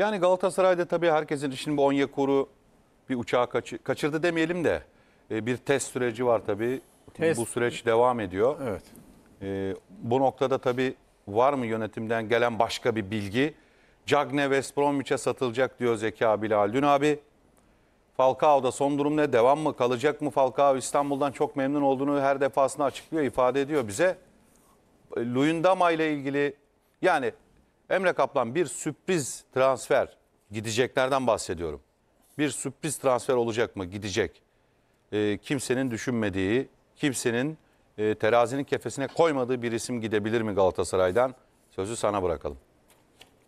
Yani Galatasaray'da tabii herkesin şimdi bu Onyekuru bir uçağı kaçırdı demeyelim de e, bir test süreci var tabii. Test. Bu süreç devam ediyor. Evet. E, bu noktada tabii var mı yönetimden gelen başka bir bilgi? Cagne West Bromwich'e satılacak diyor Zeki abiyle Dün abi. Falcao'da son durum ne? Devam mı? Kalacak mı? Falcao İstanbul'dan çok memnun olduğunu her defasında açıklıyor, ifade ediyor bize. E, Luyendama ile ilgili yani Emre Kaplan bir sürpriz transfer gideceklerden bahsediyorum. Bir sürpriz transfer olacak mı? Gidecek. E, kimsenin düşünmediği, kimsenin e, terazinin kefesine koymadığı bir isim gidebilir mi Galatasaray'dan? Sözü sana bırakalım.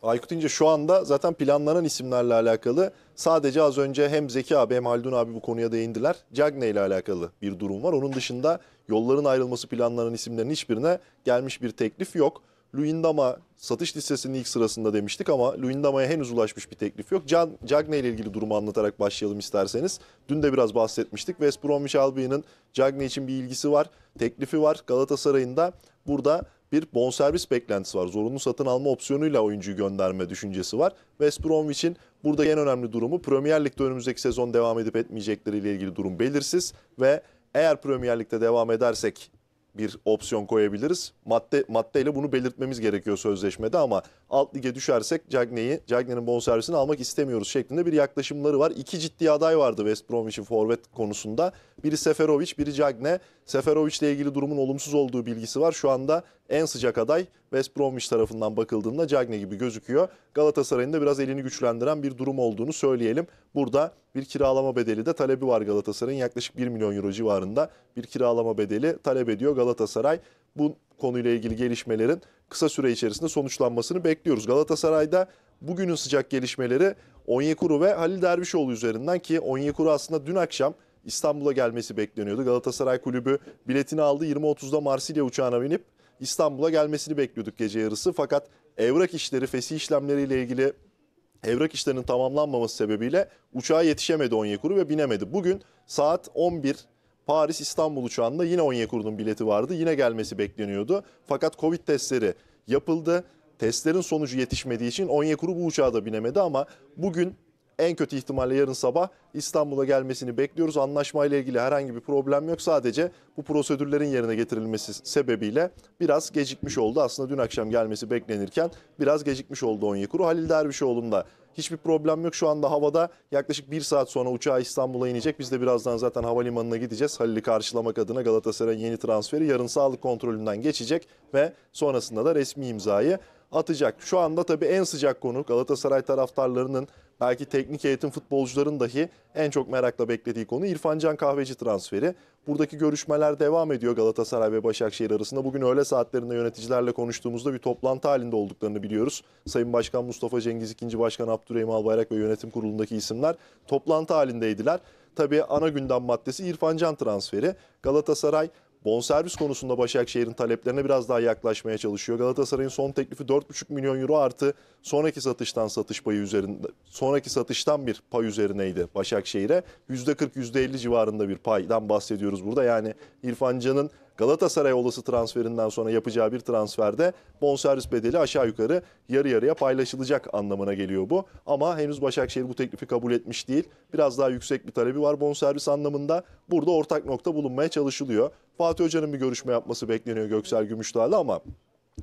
Aykut İnce şu anda zaten planlanan isimlerle alakalı sadece az önce hem Zeki abi hem Haldun abi bu konuya değindiler. Cagney ile alakalı bir durum var. Onun dışında yolların ayrılması planlanan isimlerin hiçbirine gelmiş bir teklif yok. Luindama satış listesinin ilk sırasında demiştik ama Luindama'ya henüz ulaşmış bir teklif yok. Can, Cagney ile ilgili durumu anlatarak başlayalım isterseniz. Dün de biraz bahsetmiştik. West Bromwich Albion'ın Cagney için bir ilgisi var, teklifi var. Galatasaray'ın da burada bir bonservis beklentisi var. Zorunlu satın alma opsiyonuyla oyuncuyu gönderme düşüncesi var. West Bromwich'in burada en önemli durumu Premier Lig'de önümüzdeki sezon devam edip etmeyecekleri ile ilgili durum belirsiz ve eğer Premier Lig'de devam edersek bir opsiyon koyabiliriz. Madde maddeyle bunu belirtmemiz gerekiyor sözleşmede ama alt lige düşersek Cagney'i, Cagney'in bonservisini almak istemiyoruz şeklinde bir yaklaşımları var. İki ciddi aday vardı West Bromwich'in forvet konusunda. Biri Seferovic, biri Cagney. ile ilgili durumun olumsuz olduğu bilgisi var. Şu anda en sıcak aday West Bromwich tarafından bakıldığında Cagney gibi gözüküyor. Galatasaray'ın da biraz elini güçlendiren bir durum olduğunu söyleyelim. Burada bir kiralama bedeli de talebi var Galatasaray'ın yaklaşık 1 milyon euro civarında bir kiralama bedeli talep ediyor Galatasaray. Bu konuyla ilgili gelişmelerin kısa süre içerisinde sonuçlanmasını bekliyoruz. Galatasaray'da bugünün sıcak gelişmeleri Onyekuru ve Halil Dervişoğlu üzerinden ki Onyekuru aslında dün akşam İstanbul'a gelmesi bekleniyordu. Galatasaray Kulübü biletini aldı 20.30'da Marsilya uçağına binip İstanbul'a gelmesini bekliyorduk gece yarısı. Fakat evrak işleri, fesih işlemleriyle ilgili evrak işlerinin tamamlanmaması sebebiyle uçağa yetişemedi Onyekuru ve binemedi. Bugün saat 11 Paris İstanbul uçağında yine Onyekuru'nun bileti vardı. Yine gelmesi bekleniyordu. Fakat Covid testleri yapıldı. Testlerin sonucu yetişmediği için Onyekuru bu uçağa da binemedi ama bugün en kötü ihtimalle yarın sabah İstanbul'a gelmesini bekliyoruz. Anlaşmayla ilgili herhangi bir problem yok. Sadece bu prosedürlerin yerine getirilmesi sebebiyle biraz gecikmiş oldu. Aslında dün akşam gelmesi beklenirken biraz gecikmiş oldu Onyekuru. Halil Dervişoğlu'nun hiçbir problem yok. Şu anda havada yaklaşık bir saat sonra uçağı İstanbul'a inecek. Biz de birazdan zaten havalimanına gideceğiz. Halil'i karşılamak adına Galatasaray'ın yeni transferi yarın sağlık kontrolünden geçecek ve sonrasında da resmi imzayı atacak. Şu anda tabii en sıcak konu Galatasaray taraftarlarının belki teknik eğitim futbolcuların dahi en çok merakla beklediği konu İrfan Can Kahveci transferi. Buradaki görüşmeler devam ediyor Galatasaray ve Başakşehir arasında. Bugün öğle saatlerinde yöneticilerle konuştuğumuzda bir toplantı halinde olduklarını biliyoruz. Sayın Başkan Mustafa Cengiz, 2. Başkan Abdurrahim Albayrak ve yönetim kurulundaki isimler toplantı halindeydiler. Tabii ana gündem maddesi İrfan Can transferi. Galatasaray Bonservis konusunda Başakşehir'in taleplerine biraz daha yaklaşmaya çalışıyor. Galatasaray'ın son teklifi 4,5 milyon euro artı sonraki satıştan satış payı üzerinde sonraki satıştan bir pay üzerineydi Başakşehir'e. %40 %50 civarında bir paydan bahsediyoruz burada. Yani İrfan Can'ın Galatasaray olası transferinden sonra yapacağı bir transferde bonservis bedeli aşağı yukarı yarı yarıya paylaşılacak anlamına geliyor bu. Ama henüz Başakşehir bu teklifi kabul etmiş değil. Biraz daha yüksek bir talebi var bonservis anlamında. Burada ortak nokta bulunmaya çalışılıyor. Fatih Hoca'nın bir görüşme yapması bekleniyor Göksel Gümüşdağ'la ama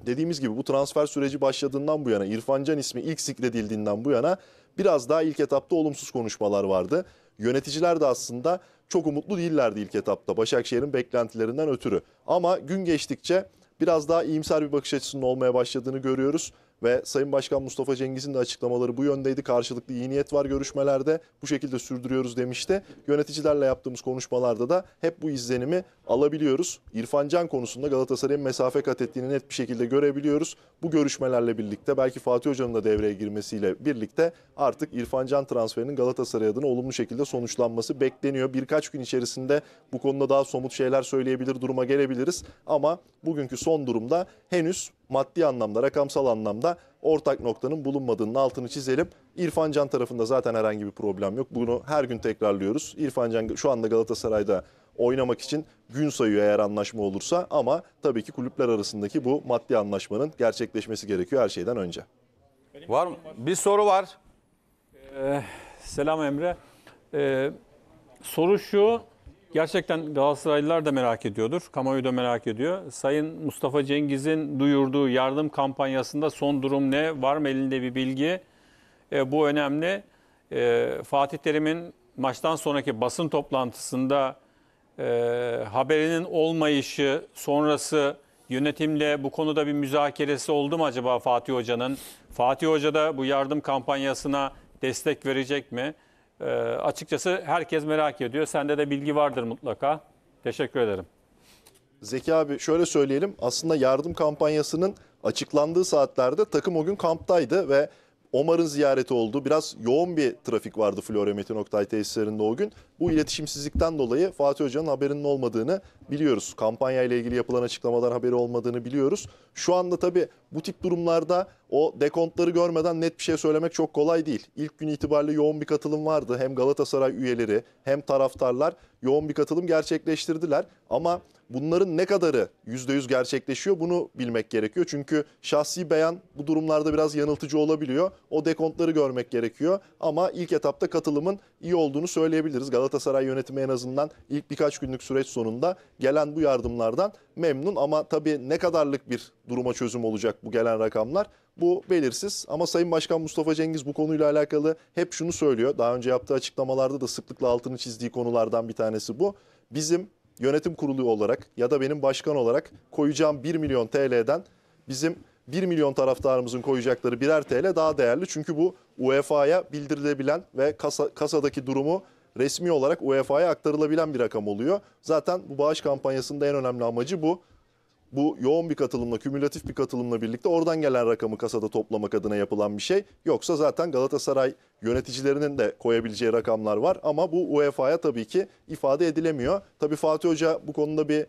dediğimiz gibi bu transfer süreci başladığından bu yana İrfan Can ismi ilk zikredildiğinden bu yana biraz daha ilk etapta olumsuz konuşmalar vardı. Yöneticiler de aslında çok umutlu değillerdi ilk etapta Başakşehir'in beklentilerinden ötürü. Ama gün geçtikçe biraz daha iyimser bir bakış açısının olmaya başladığını görüyoruz ve Sayın Başkan Mustafa Cengiz'in de açıklamaları bu yöndeydi. Karşılıklı iyi niyet var görüşmelerde bu şekilde sürdürüyoruz demişti. Yöneticilerle yaptığımız konuşmalarda da hep bu izlenimi alabiliyoruz. İrfan Can konusunda Galatasaray'ın mesafe kat ettiğini net bir şekilde görebiliyoruz. Bu görüşmelerle birlikte belki Fatih Hoca'nın da devreye girmesiyle birlikte artık İrfan Can transferinin Galatasaray adına olumlu şekilde sonuçlanması bekleniyor. Birkaç gün içerisinde bu konuda daha somut şeyler söyleyebilir duruma gelebiliriz. Ama bugünkü son durumda henüz maddi anlamda, rakamsal anlamda ortak noktanın bulunmadığının altını çizelim. İrfan Can tarafında zaten herhangi bir problem yok. Bunu her gün tekrarlıyoruz. İrfan Can şu anda Galatasaray'da oynamak için gün sayıyor eğer anlaşma olursa ama tabii ki kulüpler arasındaki bu maddi anlaşmanın gerçekleşmesi gerekiyor her şeyden önce. Var mı? Bir soru var. Ee, selam Emre. Ee, soru şu. Gerçekten Galatasaraylılar da merak ediyordur. Kamuoyu da merak ediyor. Sayın Mustafa Cengiz'in duyurduğu yardım kampanyasında son durum ne? Var mı elinde bir bilgi? E, bu önemli. E, Fatih Terim'in maçtan sonraki basın toplantısında e, haberinin olmayışı sonrası yönetimle bu konuda bir müzakeresi oldu mu acaba Fatih Hoca'nın? Fatih Hoca da bu yardım kampanyasına destek verecek mi? E, açıkçası herkes merak ediyor. Sende de bilgi vardır mutlaka. Teşekkür ederim. Zeki abi şöyle söyleyelim. Aslında yardım kampanyasının açıklandığı saatlerde takım o gün kamptaydı ve Omar'ın ziyareti oldu. Biraz yoğun bir trafik vardı Florya Metin Oktay tesislerinde o gün. Bu iletişimsizlikten dolayı Fatih Hoca'nın haberinin olmadığını biliyoruz. Kampanya ile ilgili yapılan açıklamadan haberi olmadığını biliyoruz. Şu anda tabii bu tip durumlarda o dekontları görmeden net bir şey söylemek çok kolay değil. İlk gün itibariyle yoğun bir katılım vardı. Hem Galatasaray üyeleri hem taraftarlar yoğun bir katılım gerçekleştirdiler. Ama bunların ne kadarı %100 gerçekleşiyor bunu bilmek gerekiyor. Çünkü şahsi beyan bu durumlarda biraz yanıltıcı olabiliyor. O dekontları görmek gerekiyor. Ama ilk etapta katılımın iyi olduğunu söyleyebiliriz. Galatasaray yönetimi en azından ilk birkaç günlük süreç sonunda gelen bu yardımlardan memnun. Ama tabii ne kadarlık bir duruma çözüm olacak bu gelen rakamlar bu belirsiz ama Sayın Başkan Mustafa Cengiz bu konuyla alakalı hep şunu söylüyor. Daha önce yaptığı açıklamalarda da sıklıkla altını çizdiği konulardan bir tanesi bu. Bizim yönetim kurulu olarak ya da benim başkan olarak koyacağım 1 milyon TL'den bizim 1 milyon taraftarımızın koyacakları birer TL daha değerli. Çünkü bu UEFA'ya bildirilebilen ve kasa, kasadaki durumu resmi olarak UEFA'ya aktarılabilen bir rakam oluyor. Zaten bu bağış kampanyasının en önemli amacı bu bu yoğun bir katılımla, kümülatif bir katılımla birlikte oradan gelen rakamı kasada toplamak adına yapılan bir şey. Yoksa zaten Galatasaray yöneticilerinin de koyabileceği rakamlar var ama bu UEFA'ya tabii ki ifade edilemiyor. Tabii Fatih Hoca bu konuda bir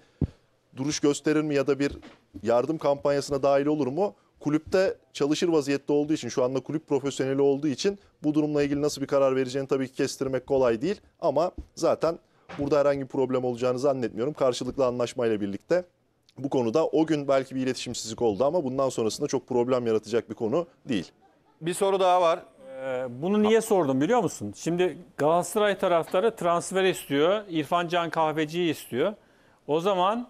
duruş gösterir mi ya da bir yardım kampanyasına dahil olur mu? Kulüpte çalışır vaziyette olduğu için, şu anda kulüp profesyoneli olduğu için bu durumla ilgili nasıl bir karar vereceğini tabii ki kestirmek kolay değil. Ama zaten burada herhangi bir problem olacağını zannetmiyorum. Karşılıklı anlaşmayla birlikte bu konuda o gün belki bir iletişimsizlik oldu ama bundan sonrasında çok problem yaratacak bir konu değil. Bir soru daha var. Ee, bunu niye sordum biliyor musun? Şimdi Galatasaray taraftarı transfer istiyor. İrfan Can Kahveci'yi istiyor. O zaman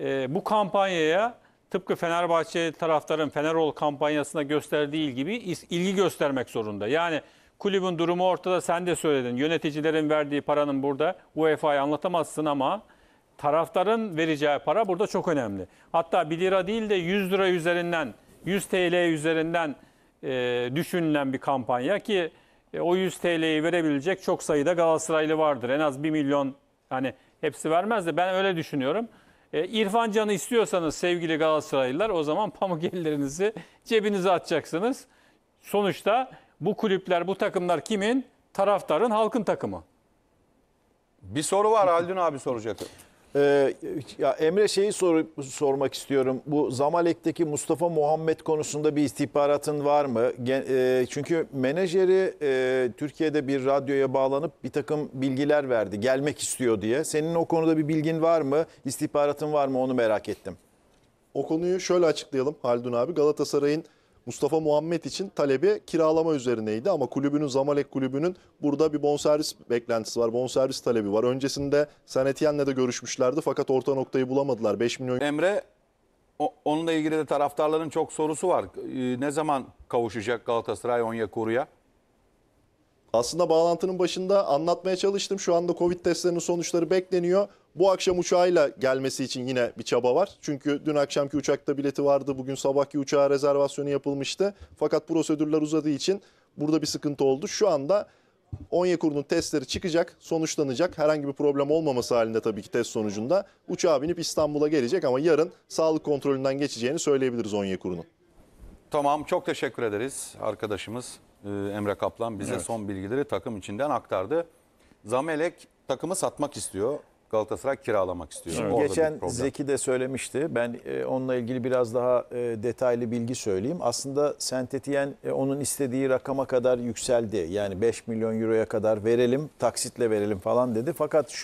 e, bu kampanyaya tıpkı Fenerbahçe taraftarın Fenerol kampanyasına gösterdiği gibi ilgi göstermek zorunda. Yani kulübün durumu ortada sen de söyledin. Yöneticilerin verdiği paranın burada UEFA'ya anlatamazsın ama taraftarın vereceği para burada çok önemli. Hatta 1 lira değil de 100 lira üzerinden, 100 TL üzerinden e, düşünülen bir kampanya ki e, o 100 TL'yi verebilecek çok sayıda Galatasaraylı vardır. En az 1 milyon hani hepsi vermez de ben öyle düşünüyorum. E, İrfan Can'ı istiyorsanız sevgili Galatasaraylılar o zaman pamuk ellerinizi cebinize atacaksınız. Sonuçta bu kulüpler, bu takımlar kimin? Taraftarın, halkın takımı. Bir soru var Haldun abi soracak. Ee, ya Emre şeyi sor, sormak istiyorum. Bu Zamalek'teki Mustafa Muhammed konusunda bir istihbaratın var mı? Gen, e, çünkü menajeri e, Türkiye'de bir radyoya bağlanıp bir takım bilgiler verdi. Gelmek istiyor diye. Senin o konuda bir bilgin var mı? İstihbaratın var mı? Onu merak ettim. O konuyu şöyle açıklayalım Haldun abi. Galatasaray'ın Mustafa Muhammed için talebi kiralama üzerineydi ama kulübünün Zamalek kulübünün burada bir bonservis beklentisi var. Bonservis talebi var. Öncesinde Senetiyen'le de görüşmüşlerdi fakat orta noktayı bulamadılar. 5 milyon Emre onunla ilgili de taraftarların çok sorusu var. Ee, ne zaman kavuşacak Galatasaray Onyekuru'ya? Aslında bağlantının başında anlatmaya çalıştım. Şu anda Covid testlerinin sonuçları bekleniyor. Bu akşam uçağıyla gelmesi için yine bir çaba var. Çünkü dün akşamki uçakta bileti vardı. Bugün sabahki uçağa rezervasyonu yapılmıştı. Fakat prosedürler uzadığı için burada bir sıkıntı oldu. Şu anda Onyekuru'nun testleri çıkacak, sonuçlanacak. Herhangi bir problem olmaması halinde tabii ki test sonucunda uçağa binip İstanbul'a gelecek ama yarın sağlık kontrolünden geçeceğini söyleyebiliriz Onyekuru'nun. Tamam çok teşekkür ederiz arkadaşımız e, Emre Kaplan bize evet. son bilgileri takım içinden aktardı. Zamelek takımı satmak istiyor. Galatasaray kiralamak istiyor. Şimdi geçen Zeki de söylemişti. Ben e, onunla ilgili biraz daha e, detaylı bilgi söyleyeyim. Aslında Sentetiyen e, onun istediği rakama kadar yükseldi. Yani 5 milyon euroya kadar verelim, taksitle verelim falan dedi. Fakat şöyle